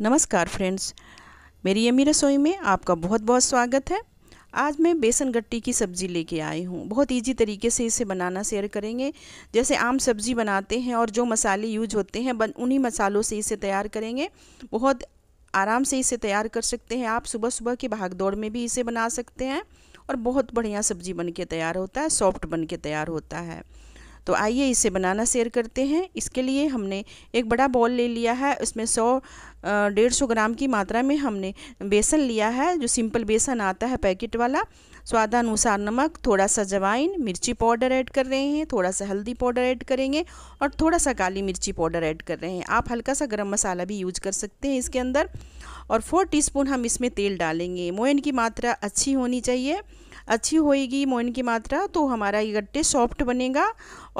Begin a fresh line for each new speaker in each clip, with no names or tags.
नमस्कार फ्रेंड्स मेरी यमी रसोई में आपका बहुत बहुत स्वागत है आज मैं बेसन गट्टी की सब्ज़ी लेके आई हूँ बहुत इजी तरीके से इसे बनाना शेयर करेंगे जैसे आम सब्ज़ी बनाते हैं और जो मसाले यूज होते हैं बन उन्हीं मसालों से इसे तैयार करेंगे बहुत आराम से इसे तैयार कर सकते हैं आप सुबह सुबह की भाग दौड़ में भी इसे बना सकते हैं और बहुत बढ़िया सब्ज़ी बन के तैयार होता है सॉफ्ट बन के तैयार होता है तो आइए इसे बनाना शेयर करते हैं इसके लिए हमने एक बड़ा बॉल ले लिया है उसमें सौ डेढ़ सौ ग्राम की मात्रा में हमने बेसन लिया है जो सिंपल बेसन आता है पैकेट वाला स्वादानुसार नमक थोड़ा सा जवाइन मिर्ची पाउडर ऐड कर रहे हैं थोड़ा सा हल्दी पाउडर ऐड करेंगे और थोड़ा सा काली मिर्ची पाउडर ऐड कर रहे हैं आप हल्का सा गर्म मसाला भी यूज कर सकते हैं इसके अंदर और फोर टीस्पून हम इसमें तेल डालेंगे मोयन की मात्रा अच्छी होनी चाहिए अच्छी होएगी मोइन की मात्रा तो हमारा ये गट्टे सॉफ्ट बनेगा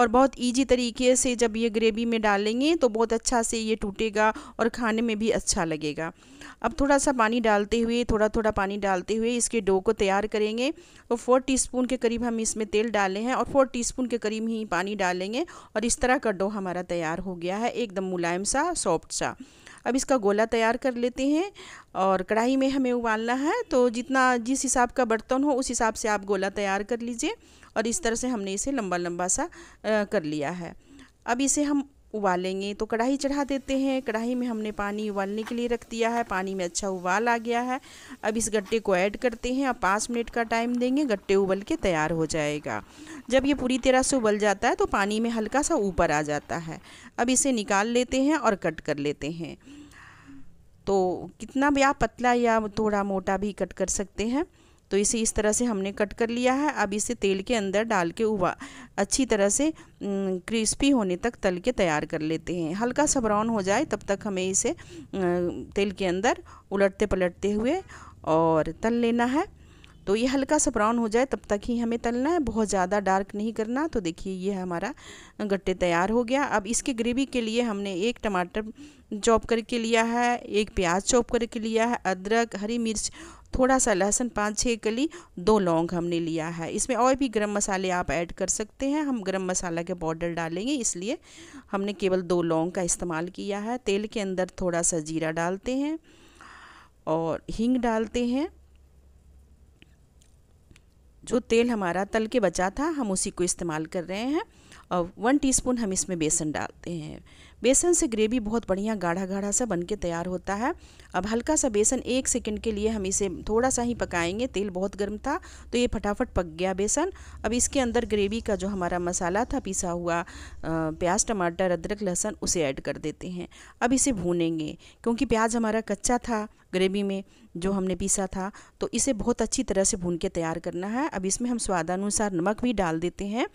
और बहुत इजी तरीके से जब ये ग्रेवी में डालेंगे तो बहुत अच्छा से ये टूटेगा और खाने में भी अच्छा लगेगा अब थोड़ा सा पानी डालते हुए थोड़ा थोड़ा पानी डालते हुए इसके डो को तैयार करेंगे तो फोर टीस्पून के करीब हम इसमें तेल डाले हैं और फोर टीस्पून के करीब ही पानी डालेंगे और इस तरह का डो हमारा तैयार हो गया है एकदम मुलायम सा सॉफ्ट सा अब इसका गोला तैयार कर लेते हैं और कढ़ाई में हमें उबालना है तो जितना जिस हिसाब का बर्तन हो उस हिसाब से आप गोला तैयार कर लीजिए और इस तरह से हमने इसे लंबा लंबा सा कर लिया है अब इसे हम उबालेंगे तो कढ़ाई चढ़ा देते हैं कढ़ाई में हमने पानी उबालने के लिए रख दिया है पानी में अच्छा उबाल आ गया है अब इस गट्टे को ऐड करते हैं और पाँच मिनट का टाइम देंगे गट्टे उबल के तैयार हो जाएगा जब ये पूरी तरह से उबल जाता है तो पानी में हल्का सा ऊपर आ जाता है अब इसे निकाल लेते हैं और कट कर लेते हैं तो कितना भी आप पतला या थोड़ा मोटा भी कट कर सकते हैं तो इसे इस तरह से हमने कट कर लिया है अब इसे तेल के अंदर डाल के उबा अच्छी तरह से क्रिस्पी होने तक तल के तैयार कर लेते हैं हल्का सा ब्राउन हो जाए तब तक हमें इसे तेल के अंदर उलटते पलटते हुए और तल लेना है तो ये हल्का सा ब्राउन हो जाए तब तक ही हमें तलना है बहुत ज़्यादा डार्क नहीं करना तो देखिए ये हमारा गट्टे तैयार हो गया अब इसके ग्रेवी के लिए हमने एक टमाटर चॉप करके लिया है एक प्याज चॉप करके लिया है अदरक हरी मिर्च थोड़ा सा लहसुन पाँच छः कली दो लौंग हमने लिया है इसमें और भी गर्म मसाले आप ऐड कर सकते हैं हम गर्म मसाला के पाउडर डालेंगे इसलिए हमने केवल दो लौंग का इस्तेमाल किया है तेल के अंदर थोड़ा सा जीरा डालते हैं और हींग डालते हैं जो तेल हमारा तल के बचा था हम उसी को इस्तेमाल कर रहे हैं और वन टीस्पून हम इसमें बेसन डालते हैं बेसन से ग्रेवी बहुत बढ़िया गाढ़ा गाढ़ा सा बन के तैयार होता है अब हल्का सा बेसन एक सेकंड के लिए हम इसे थोड़ा सा ही पकाएंगे तेल बहुत गर्म था तो ये फटाफट पक गया बेसन अब इसके अंदर ग्रेवी का जो हमारा मसाला था पिसा हुआ प्याज टमाटर अदरक लहसुन उसे ऐड कर देते हैं अब इसे भूनेंगे क्योंकि प्याज हमारा कच्चा था ग्रेवी में जो हमने पीसा था तो इसे बहुत अच्छी तरह से भून के तैयार करना है अब इसमें हम स्वादानुसार नमक भी डाल देते हैं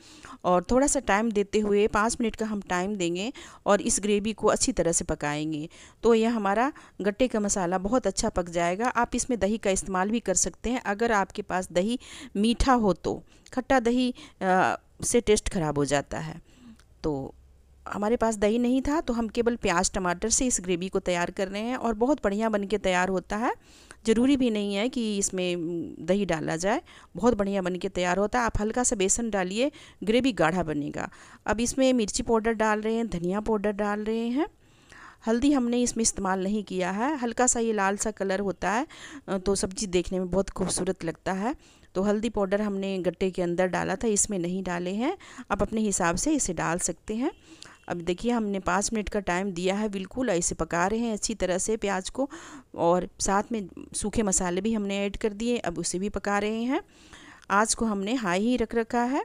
और थोड़ा सा टाइम देते हुए पाँच मिनट का हम टाइम देंगे और इस इस ग्रेवी को अच्छी तरह से पकाएंगे तो यह हमारा गट्टे का मसाला बहुत अच्छा पक जाएगा आप इसमें दही का इस्तेमाल भी कर सकते हैं अगर आपके पास दही मीठा हो तो खट्टा दही आ, से टेस्ट ख़राब हो जाता है तो हमारे पास दही नहीं था तो हम केवल प्याज टमाटर से इस ग्रेवी को तैयार कर रहे हैं और बहुत बढ़िया बन के तैयार होता है ज़रूरी भी नहीं है कि इसमें दही डाला जाए बहुत बढ़िया बन के तैयार होता है आप हल्का सा बेसन डालिए ग्रेवी गाढ़ा बनेगा अब इसमें मिर्ची पाउडर डाल रहे हैं धनिया पाउडर डाल रहे हैं हल्दी हमने इसमें इस्तेमाल नहीं किया है हल्का सा ये लाल सा कलर होता है तो सब्ज़ी देखने में बहुत खूबसूरत लगता है तो हल्दी पाउडर हमने गट्टे के अंदर डाला था इसमें नहीं डाले हैं आप अपने हिसाब से इसे डाल सकते हैं अब देखिए हमने पाँच मिनट का टाइम दिया है बिल्कुल ऐसे पका रहे हैं अच्छी तरह से प्याज को और साथ में सूखे मसाले भी हमने ऐड कर दिए अब उसे भी पका रहे हैं आज को हमने हाई ही रख रखा है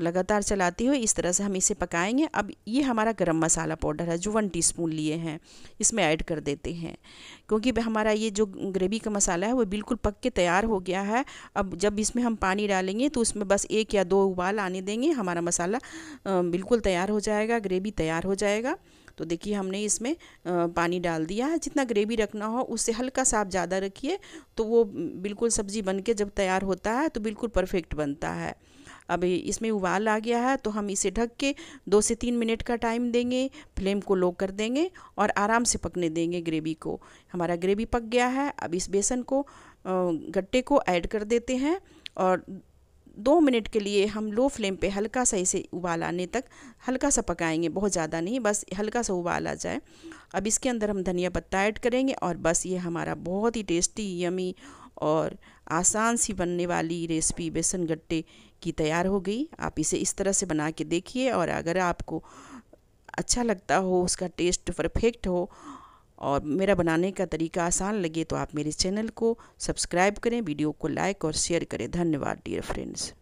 लगातार चलाते हुए इस तरह से हम इसे पकाएंगे अब ये हमारा गरम मसाला पाउडर है जो वन टीस्पून लिए हैं इसमें ऐड कर देते हैं क्योंकि हमारा ये जो ग्रेवी का मसाला है वो बिल्कुल पक के तैयार हो गया है अब जब इसमें हम पानी डालेंगे तो उसमें बस एक या दो उबाल आने देंगे हमारा मसाला बिल्कुल तैयार हो जाएगा ग्रेवी तैयार हो जाएगा तो देखिए हमने इसमें पानी डाल दिया है जितना ग्रेवी रखना हो उससे हल्का सा आप ज़्यादा रखिए तो वो बिल्कुल सब्ज़ी बन के जब तैयार होता है तो बिल्कुल परफेक्ट बनता है अब इसमें उबाल आ गया है तो हम इसे ढक के दो से तीन मिनट का टाइम देंगे फ्लेम को लो कर देंगे और आराम से पकने देंगे ग्रेवी को हमारा ग्रेवी पक गया है अब इस बेसन को गट्टे को ऐड कर देते हैं और दो मिनट के लिए हम लो फ्लेम पे हल्का सा इसे उबाल आने तक हल्का सा पकाएंगे बहुत ज़्यादा नहीं बस हल्का सा उबाल आ जाए अब इसके अंदर हम धनिया पत्ता ऐड करेंगे और बस ये हमारा बहुत ही टेस्टी यमी और आसान सी बनने वाली रेसिपी बेसन गट्टे की तैयार हो गई आप इसे इस तरह से बना के देखिए और अगर आपको अच्छा लगता हो उसका टेस्ट परफेक्ट हो और मेरा बनाने का तरीका आसान लगे तो आप मेरे चैनल को सब्सक्राइब करें वीडियो को लाइक और शेयर करें धन्यवाद डियर फ्रेंड्स